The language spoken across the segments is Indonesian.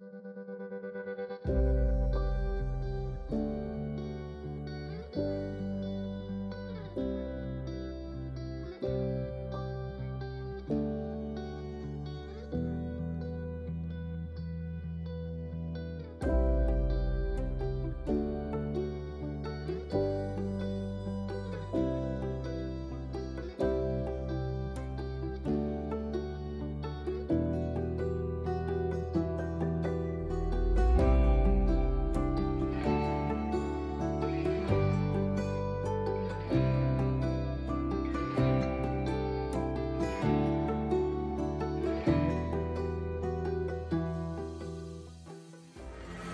Thank you.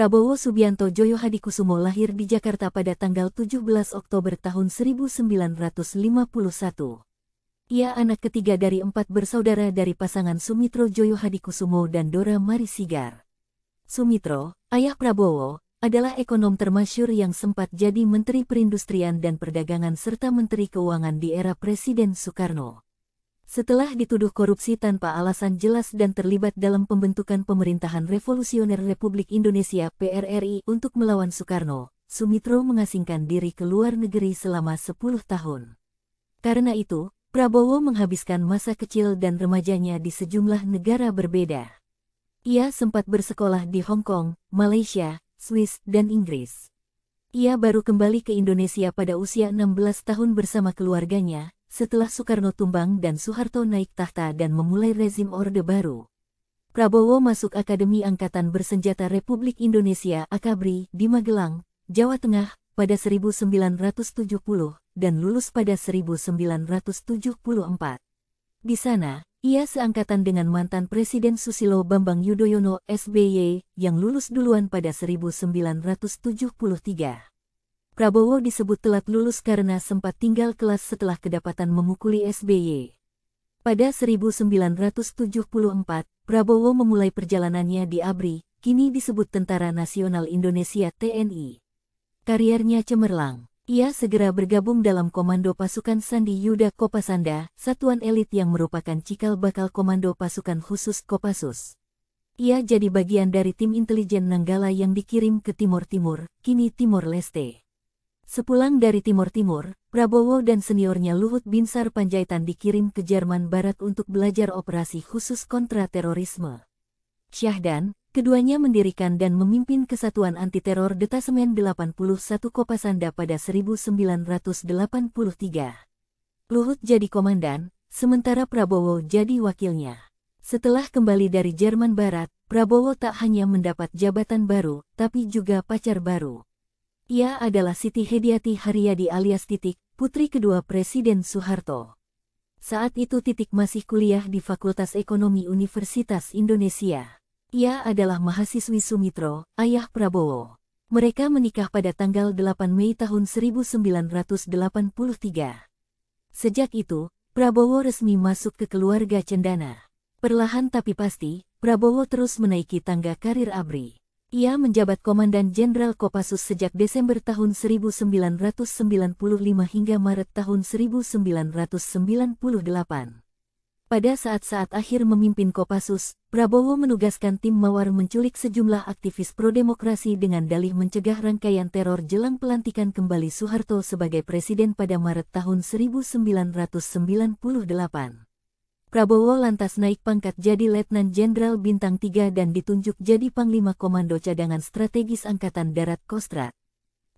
Prabowo Subianto Joyo Hadikusumo lahir di Jakarta pada tanggal 17 Oktober tahun 1951. Ia anak ketiga dari empat bersaudara dari pasangan Sumitro Joyo Hadikusumo dan Dora Marisigar. Sumitro, ayah Prabowo, adalah ekonom termasyur yang sempat jadi Menteri Perindustrian dan Perdagangan serta Menteri Keuangan di era Presiden Soekarno setelah dituduh korupsi tanpa alasan jelas dan terlibat dalam pembentukan pemerintahan revolusioner Republik Indonesia PRRI untuk melawan Soekarno, Sumitro mengasingkan diri ke luar negeri selama 10 tahun. Karena itu, Prabowo menghabiskan masa kecil dan remajanya di sejumlah negara berbeda. Ia sempat bersekolah di Hong Kong, Malaysia, Swiss, dan Inggris. Ia baru kembali ke Indonesia pada usia 16 tahun bersama keluarganya, setelah Soekarno tumbang dan Soeharto naik tahta dan memulai rezim Orde Baru. Prabowo masuk Akademi Angkatan Bersenjata Republik Indonesia Akabri di Magelang, Jawa Tengah pada 1970 dan lulus pada 1974. Di sana, ia seangkatan dengan mantan Presiden Susilo Bambang Yudhoyono SBY yang lulus duluan pada 1973. Prabowo disebut telat lulus karena sempat tinggal kelas setelah kedapatan memukuli SBY. Pada 1974, Prabowo memulai perjalanannya di ABRI, kini disebut Tentara Nasional Indonesia TNI. Kariernya cemerlang. Ia segera bergabung dalam Komando Pasukan Sandi Yuda Kopasanda, satuan elit yang merupakan cikal bakal Komando Pasukan Khusus Kopassus. Ia jadi bagian dari tim intelijen Nanggala yang dikirim ke Timur Timur, kini Timur Leste. Sepulang dari Timur Timur, Prabowo dan seniornya Luhut Binsar Panjaitan dikirim ke Jerman Barat untuk belajar operasi khusus kontra terorisme. Syahdan, keduanya mendirikan dan memimpin Kesatuan Antiteror Detasemen 81 Kopasanda pada 1983. Luhut jadi komandan, sementara Prabowo jadi wakilnya. Setelah kembali dari Jerman Barat, Prabowo tak hanya mendapat jabatan baru, tapi juga pacar baru. Ia adalah Siti Hediati Haryadi alias Titik, putri kedua Presiden Soeharto. Saat itu Titik masih kuliah di Fakultas Ekonomi Universitas Indonesia. Ia adalah mahasiswi Sumitro, ayah Prabowo. Mereka menikah pada tanggal 8 Mei tahun 1983. Sejak itu, Prabowo resmi masuk ke keluarga Cendana. Perlahan tapi pasti, Prabowo terus menaiki tangga karir ABRI. Ia menjabat Komandan Jenderal Kopassus sejak Desember tahun 1995 hingga Maret tahun 1998. Pada saat-saat akhir memimpin Kopassus, Prabowo menugaskan tim Mawar menculik sejumlah aktivis pro-demokrasi dengan dalih mencegah rangkaian teror jelang pelantikan kembali Soeharto sebagai presiden pada Maret tahun 1998. Prabowo lantas naik pangkat jadi Letnan Jenderal Bintang 3 dan ditunjuk jadi Panglima Komando Cadangan Strategis Angkatan Darat Kostrad.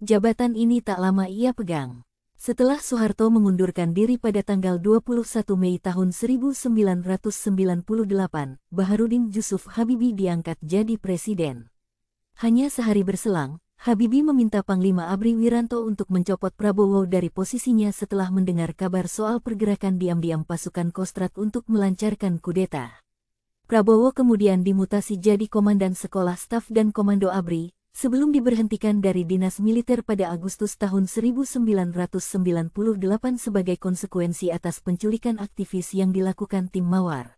Jabatan ini tak lama ia pegang. Setelah Soeharto mengundurkan diri pada tanggal 21 Mei tahun 1998, Baharudin Yusuf Habibie diangkat jadi presiden. Hanya sehari berselang, Habibi meminta Panglima Abri Wiranto untuk mencopot Prabowo dari posisinya setelah mendengar kabar soal pergerakan diam-diam pasukan Kostrad untuk melancarkan kudeta. Prabowo kemudian dimutasi jadi Komandan Sekolah Staf dan Komando Abri, sebelum diberhentikan dari dinas militer pada Agustus tahun 1998 sebagai konsekuensi atas penculikan aktivis yang dilakukan tim Mawar.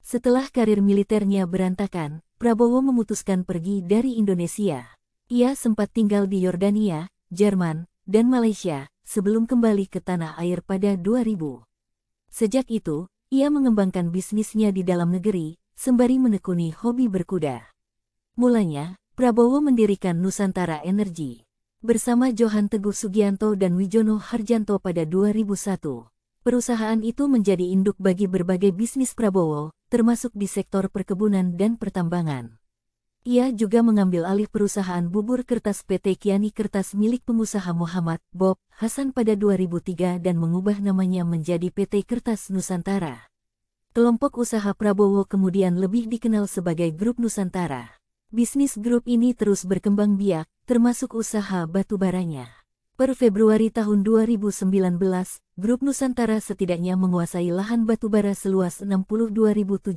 Setelah karir militernya berantakan, Prabowo memutuskan pergi dari Indonesia. Ia sempat tinggal di Yordania, Jerman, dan Malaysia sebelum kembali ke tanah air pada 2000. Sejak itu, ia mengembangkan bisnisnya di dalam negeri sembari menekuni hobi berkuda. Mulanya, Prabowo mendirikan Nusantara Energi bersama Johan Teguh Sugianto dan Wijono Harjanto pada 2001. Perusahaan itu menjadi induk bagi berbagai bisnis Prabowo, termasuk di sektor perkebunan dan pertambangan. Ia juga mengambil alih perusahaan bubur kertas PT Kiani Kertas milik pengusaha Muhammad Bob Hasan pada 2003 dan mengubah namanya menjadi PT Kertas Nusantara. Kelompok usaha Prabowo kemudian lebih dikenal sebagai Grup Nusantara. Bisnis grup ini terus berkembang biak, termasuk usaha batubaranya. Per Februari tahun 2019, Grup Nusantara setidaknya menguasai lahan batubara seluas 62.753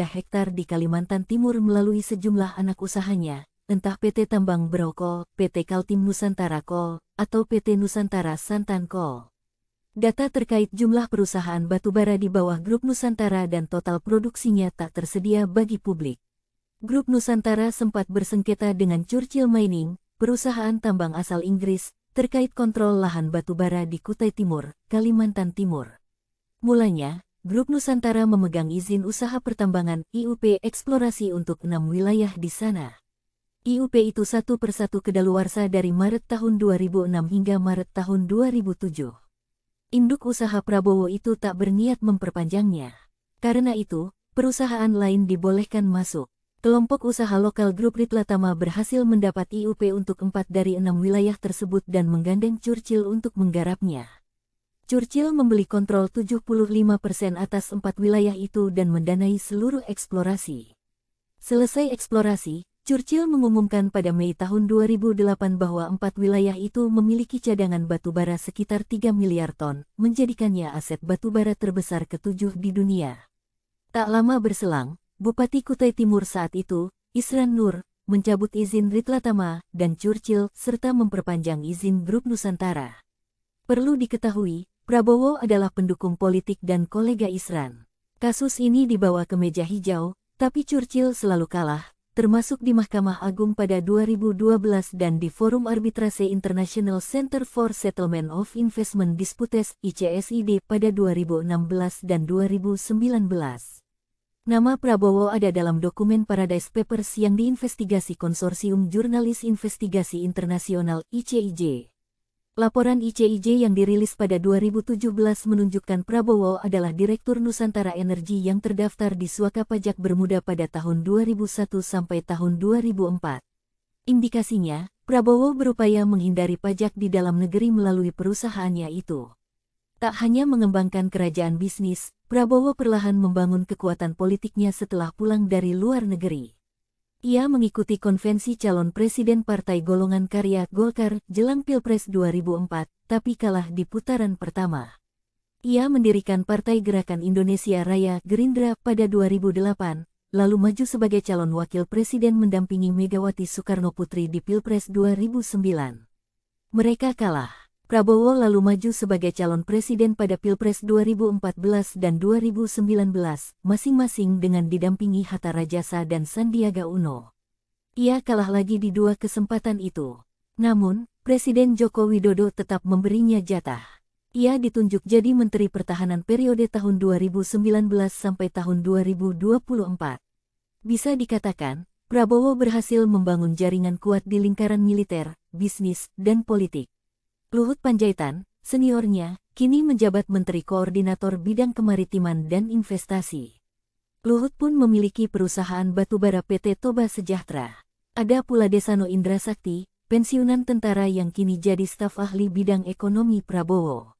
hektar di Kalimantan Timur melalui sejumlah anak usahanya, entah PT Tambang Brokol, PT Kaltim Nusantara Kol, atau PT Nusantara Santan Kol. Data terkait jumlah perusahaan batubara di bawah Grup Nusantara dan total produksinya tak tersedia bagi publik. Grup Nusantara sempat bersengketa dengan Churchill Mining, perusahaan tambang asal Inggris, terkait kontrol lahan batubara di Kutai Timur, Kalimantan Timur. Mulanya, Grup Nusantara memegang izin usaha pertambangan IUP eksplorasi untuk enam wilayah di sana. IUP itu satu persatu kedaluarsa dari Maret tahun 2006 hingga Maret tahun 2007. Induk usaha Prabowo itu tak berniat memperpanjangnya. Karena itu, perusahaan lain dibolehkan masuk kelompok usaha lokal Grup Ritlatama berhasil mendapat IUP untuk empat dari enam wilayah tersebut dan menggandeng Churchill untuk menggarapnya. Churchill membeli kontrol 75% persen atas empat wilayah itu dan mendanai seluruh eksplorasi. Selesai eksplorasi, Churchill mengumumkan pada Mei tahun 2008 bahwa empat wilayah itu memiliki cadangan batubara sekitar 3 miliar ton, menjadikannya aset batubara terbesar ketujuh di dunia. Tak lama berselang, Bupati Kutai Timur saat itu, Isran Nur, mencabut izin Ritlatama dan Churchill serta memperpanjang izin Grup Nusantara. Perlu diketahui, Prabowo adalah pendukung politik dan kolega Isran. Kasus ini dibawa ke meja hijau, tapi Churchill selalu kalah, termasuk di Mahkamah Agung pada 2012 dan di Forum Arbitrase International Center for Settlement of Investment Disputes ICSID pada 2016 dan 2019. Nama Prabowo ada dalam dokumen Paradise Papers yang diinvestigasi Konsorsium Jurnalis Investigasi Internasional ICIJ. Laporan ICIJ yang dirilis pada 2017 menunjukkan Prabowo adalah Direktur Nusantara Energi yang terdaftar di Suaka Pajak Bermuda pada tahun 2001 sampai tahun 2004. Indikasinya, Prabowo berupaya menghindari pajak di dalam negeri melalui perusahaannya itu. Tak hanya mengembangkan kerajaan bisnis, Prabowo perlahan membangun kekuatan politiknya setelah pulang dari luar negeri. Ia mengikuti konvensi calon presiden Partai Golongan Karya Golkar jelang Pilpres 2004, tapi kalah di putaran pertama. Ia mendirikan Partai Gerakan Indonesia Raya Gerindra pada 2008, lalu maju sebagai calon wakil presiden mendampingi Megawati Soekarno Putri di Pilpres 2009. Mereka kalah. Prabowo lalu maju sebagai calon presiden pada Pilpres 2014 dan 2019, masing-masing dengan didampingi Hatta Rajasa dan Sandiaga Uno. Ia kalah lagi di dua kesempatan itu. Namun, Presiden Joko Widodo tetap memberinya jatah. Ia ditunjuk jadi Menteri Pertahanan periode tahun 2019 sampai tahun 2024. Bisa dikatakan, Prabowo berhasil membangun jaringan kuat di lingkaran militer, bisnis, dan politik. Luhut Panjaitan, seniornya, kini menjabat Menteri Koordinator Bidang Kemaritiman dan Investasi. Luhut pun memiliki perusahaan batubara PT Toba Sejahtera. Ada pula Desano Indra Sakti, pensiunan tentara yang kini jadi staf ahli bidang ekonomi Prabowo.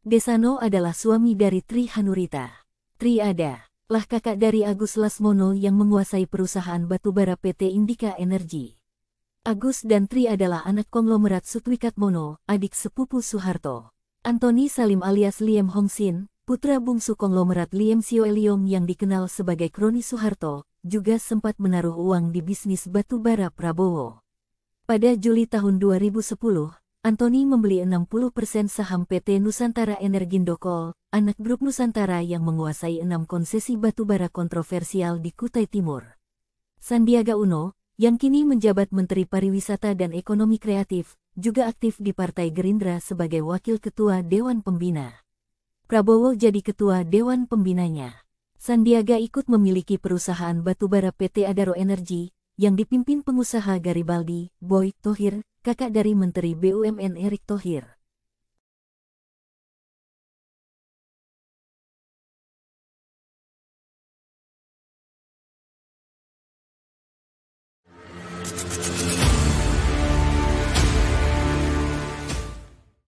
Desano adalah suami dari Tri Hanurita. Tri ada, lah kakak dari Agus Lasmono yang menguasai perusahaan batubara PT Indika Energi. Agus dan Tri adalah anak konglomerat Sutwikat Mono, adik sepupu Soeharto. Antoni Salim alias Liem Hongsin, putra bungsu konglomerat Liam Sio Eliom yang dikenal sebagai kroni Soeharto, juga sempat menaruh uang di bisnis batubara Prabowo. Pada Juli tahun 2010, Antoni membeli 60% saham PT Nusantara Energindokol, anak grup Nusantara yang menguasai enam konsesi batubara kontroversial di Kutai Timur. Sandiaga Uno, yang kini menjabat Menteri Pariwisata dan Ekonomi Kreatif, juga aktif di Partai Gerindra sebagai Wakil Ketua Dewan Pembina. Prabowo jadi Ketua Dewan Pembinanya. Sandiaga ikut memiliki perusahaan batubara PT Adaro Energi, yang dipimpin pengusaha Garibaldi, Boy Tohir, kakak dari Menteri BUMN Erick Tohir.